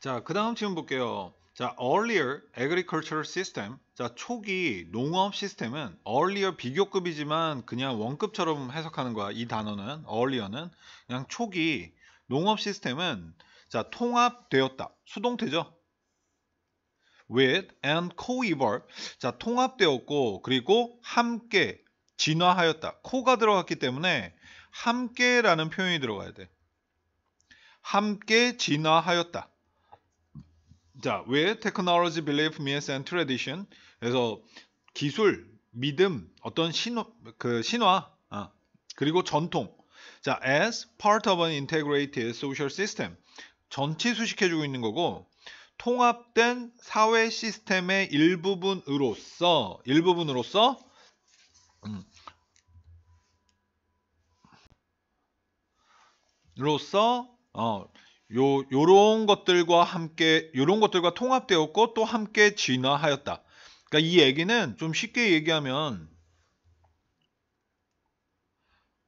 자, 그 다음 질문 볼게요. 자, earlier agricultural system. 자, 초기 농업 시스템은 earlier 비교급이지만 그냥 원급처럼 해석하는 거야. 이 단어는 earlier는 그냥 초기 농업 시스템은 자, 통합되었다. 수동태죠. with and co-evolve. 자, 통합되었고 그리고 함께 진화하였다. 코가 들어갔기 때문에 함께라는 표현이 들어가야 돼. 함께 진화하였다. 자, with technology, belief, means and tradition. 그래서 기술, 믿음, 어떤 신화, 그 신화, 아, 그리고 전통. 자, as part of an integrated social system. 전체 수식해주고 있는 거고, 통합된 사회 시스템의 일부분으로서, 일부분으로서, 음, 로서, 어, 요 요런 것들과 함께 요런 것들과 통합되었고 또 함께 진화하였다. 그니까이 얘기는 좀 쉽게 얘기하면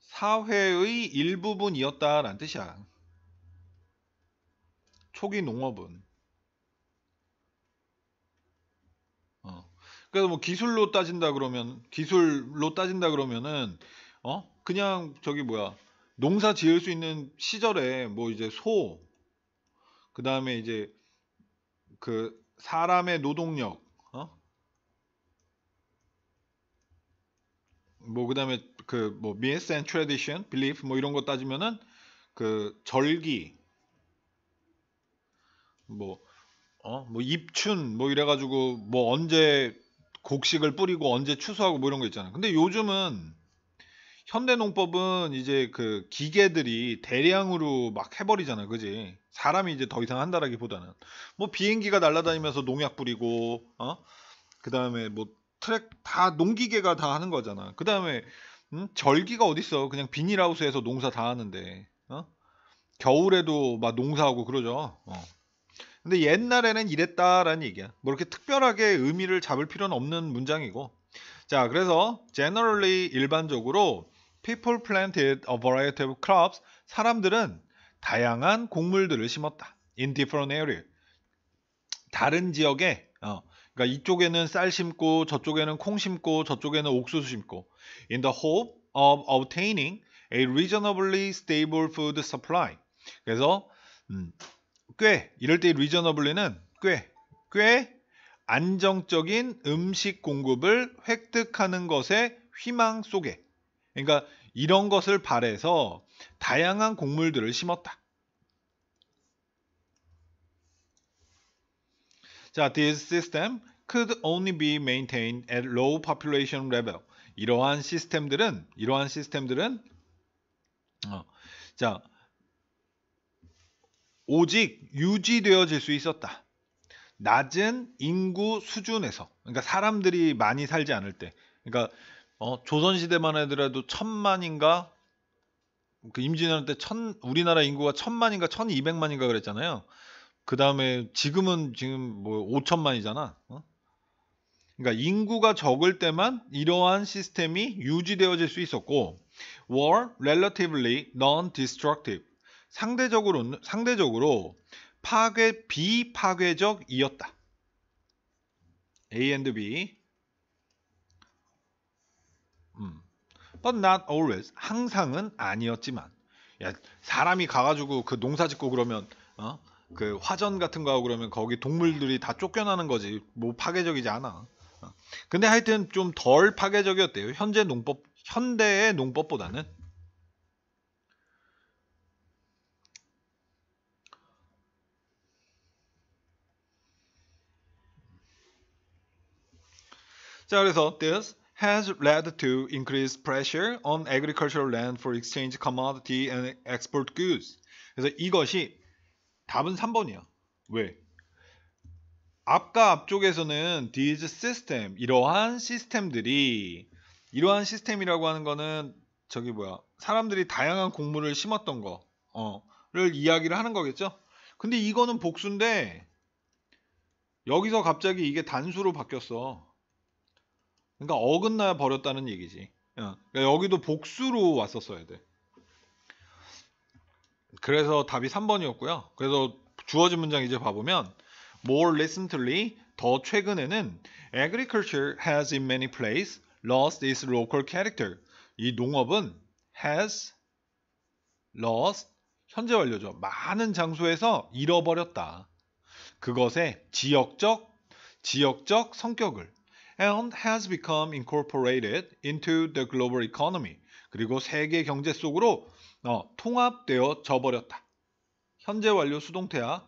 사회의 일부분이었다라는 뜻이야. 초기 농업은. 어. 그래서 뭐 기술로 따진다 그러면 기술로 따진다 그러면은 어 그냥 저기 뭐야 농사 지을 수 있는 시절에 뭐 이제 소그 다음에 이제 그 사람의 노동력, 어? 뭐 그다음에 그뭐 means and tradition, belief 뭐 이런 거 따지면은 그 절기, 뭐 어? 뭐 입춘 뭐 이래가지고 뭐 언제 곡식을 뿌리고 언제 추수하고 뭐 이런 거 있잖아요. 근데 요즘은 현대 농법은 이제 그 기계들이 대량으로 막 해버리잖아, 요 그지? 사람이 이제 더 이상 한다라기보다는 뭐 비행기가 날아다니면서 농약 뿌리고 어 그다음에 뭐 트랙 다 농기계가 다 하는 거잖아. 그다음에 음? 절기가 어딨어? 그냥 비닐하우스에서 농사 다 하는데 어? 겨울에도 막 농사하고 그러죠. 어. 근데 옛날에는 이랬다라는 얘기야. 뭐 이렇게 특별하게 의미를 잡을 필요는 없는 문장이고. 자, 그래서 generally 일반적으로 people planted a variety of crops. 사람들은 다양한 곡물들을 심었다. In different area. 다른 지역에 어, 그러니까 이쪽에는 쌀 심고 저쪽에는 콩 심고 저쪽에는 옥수수 심고 in the hope of obtaining a reasonably stable food supply. 그래서 음, 꽤 이럴 때 reasonably는 꽤, 꽤 안정적인 음식 공급을 획득하는 것의 희망 속에 그러니까 이런 것을 발해서 다양한 곡물들을 심었다. 자, this system could only be maintained at low population level. 이러한 시스템들은 이러한 시스템들은 어, 자 오직 유지되어질 수 있었다. 낮은 인구 수준에서 그러니까 사람들이 많이 살지 않을 때 그러니까 어, 조선시대만 해더라도 천만인가 그 임진왜란 때 천, 우리나라 인구가 천만인가 천이백만인가 그랬잖아요. 그 다음에 지금은 지금 뭐 5천만이잖아. 어? 그러니까 인구가 적을 때만 이러한 시스템이 유지되어질 수 있었고 were relatively non-destructive 상대적으로 상대적으로 파괴 비파괴적이었다. A and B But not always. 항상은 아니었지만. 야, 사람이 가가지고 그 농사 짓고 그러면, 어? 그 화전 같은 거 하고 그러면 거기 동물들이 다 쫓겨나는 거지. 뭐 파괴적이지 않아. 어. 근데 하여튼 좀 덜 파괴적이었대요. 현재 농법, 현대의 농법보다는. 자, 그래서 this has led to increased pressure on agricultural land for exchange commodity and export goods. 그래서 이것이 답은 3번이야. 왜? 앞과 앞쪽에서는 these system 이러한 시스템들이 이러한 시스템이라고 하는 거는 저기 뭐야 사람들이 다양한 곡물을 심었던 거를 어, 이야기를 하는 거겠죠. 근데 이거는 복수인데 여기서 갑자기 이게 단수로 바뀌었어. 그러니까 어긋나 버렸다는 얘기지. 어. 그러니까 여기도 복수로 왔었어야 돼. 그래서 답이 3번이었고요. 그래서 주어진 문장 이제 봐보면 more recently 더 최근에는 agriculture has in many places lost its local character. 이 농업은 has lost 현재 완료죠. 많은 장소에서 잃어버렸다. 그것의 지역적 지역적 성격을 and has become incorporated into the global economy. 그리고 세계 경제 속으로 어, 통합되어 져버렸다. 현재 완료 수동태야.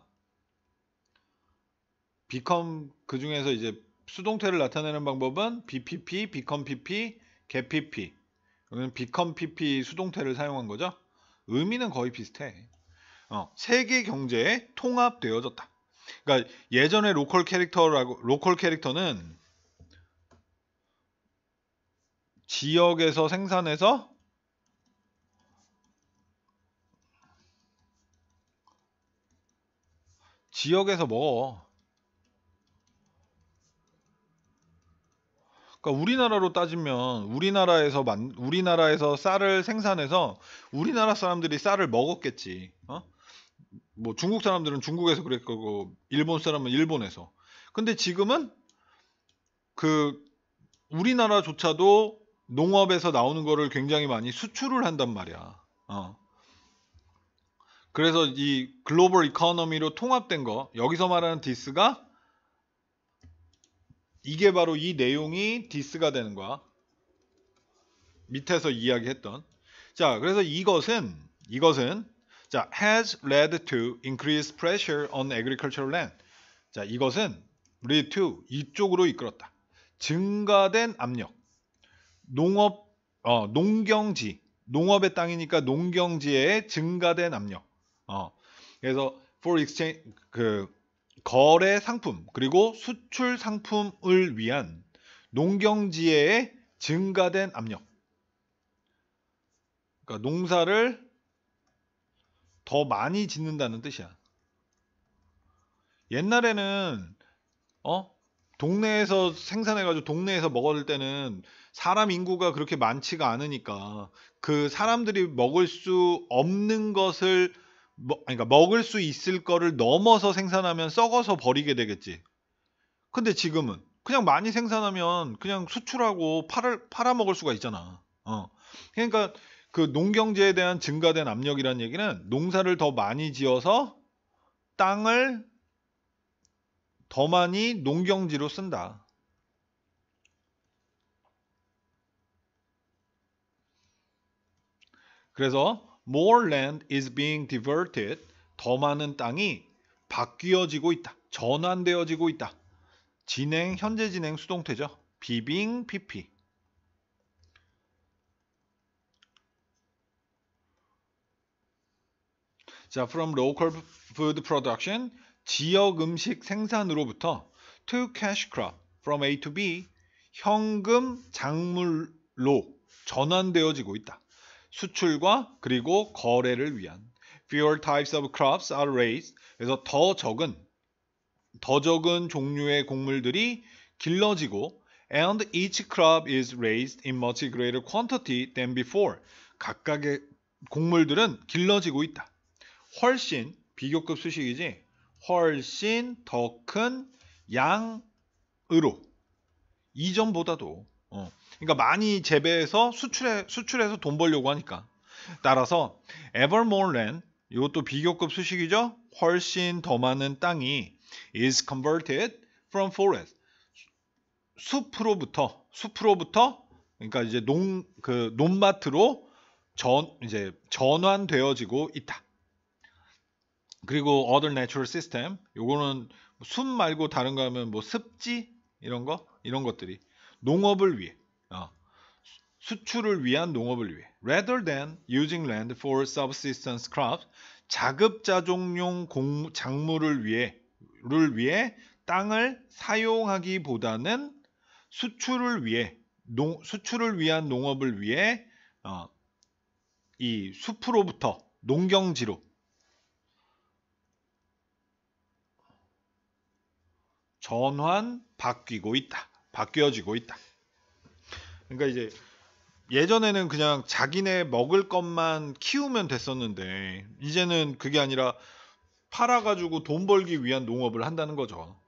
become 그 중에서 이제 수동태를 나타내는 방법은 BPP, become PP, get PP. 여기는 become PP 수동태를 사용한 거죠. 의미는 거의 비슷해. 어, 세계 경제에 통합되어졌다. 그러니까 예전에 로컬 캐릭터라고 로컬 캐릭터는 지역에서 생산해서 지역에서 먹어. 그러니까 우리나라로 따지면 우리나라에서 만 우리나라에서 쌀을 생산해서 우리나라 사람들이 쌀을 먹었겠지. 어? 뭐 중국 사람들은 중국에서 그랬 고 일본 사람은 일본에서. 근데 지금은 그 우리나라조차도 농업에서 나오는 거를 굉장히 많이 수출을 한단 말이야. 어. 그래서 이 글로벌 이코노미로 통합된 거 여기서 말하는 디스가 이게 바로 이 내용이 디스가 되는 거야. 밑에서 이야기했던. 자, 그래서 이것은 이것은 자, has led to increased pressure on agricultural land. 자, 이것은 lead to 이쪽으로 이끌었다. 증가된 압력. 농업 어, 농경지 농업의 땅이니까 농경지에 증가된 압력. 어. 그래서 for exchange 그 거래 상품 그리고 수출 상품을 위한 농경지에 증가된 압력. 그러니까 농사를 더 많이 짓는다는 뜻이야. 옛날에는 어 동네에서 생산해가지고 동네에서 먹을 때는 사람 인구가 그렇게 많지가 않으니까 그 사람들이 먹을 수 없는 것을 뭐, 그러니까 먹을 수 있을 거를 넘어서 생산하면 썩어서 버리게 되겠지. 근데 지금은 그냥 많이 생산하면 그냥 수출하고 팔을 팔아 먹을 수가 있잖아. 어. 그러니까 그 농경제에 대한 증가된 압력이라는 얘기는 농사를 더 많이 지어서 땅을 더 많이 농경지로 쓴다. 그래서 more land is being diverted. 더 많은 땅이 바뀌어지고 있다. 전환되어지고 있다. 진행 현재 진행 수동태죠. 비빙 PP. 자, from local food production 지역 음식 생산으로부터 to cash crop from A to B 현금 작물로 전환되어지고 있다. 수출과 그리고 거래를 위한 fewer types of crops are raised 그래서 더 적은 더 적은 종류의 곡물들이 길러지고 and each crop is raised in much greater quantity than before 각각의 곡물들은 길러지고 있다. 훨씬 비교급 수식이지 훨씬 더 큰 양으로 이전보다도 어. 그러니까 많이 재배해서 수출해 수출해서 돈 벌려고 하니까. 따라서 Evermoreland 이것도 비교급 수식이죠. 훨씬 더 많은 땅이 is converted from forest 숲으로부터 숲으로부터 그러니까 이제 농그논밭으로전 이제 전환되어지고 있다. 그리고 other natural system 요거는 숲 말고 다른 거 하면 뭐 습지 이런 거 이런 것들이 농업을 위해 어, 수출을 위한 농업을 위해 rather than using land for subsistence crops 자급자족용 공, 작물을 위해 를 위해 땅을 사용하기보다는 수출을 위해 농, 수출을 위한 농업을 위해 어, 이 숲으로부터 농경지로 전환 바뀌고 있다. 바뀌어지고 있다. 그러니까 이제 예전에는 그냥 자기네 먹을 것만 키우면 됐었는데 이제는 그게 아니라 팔아가지고 돈 벌기 위한 농업을 한다는 거죠.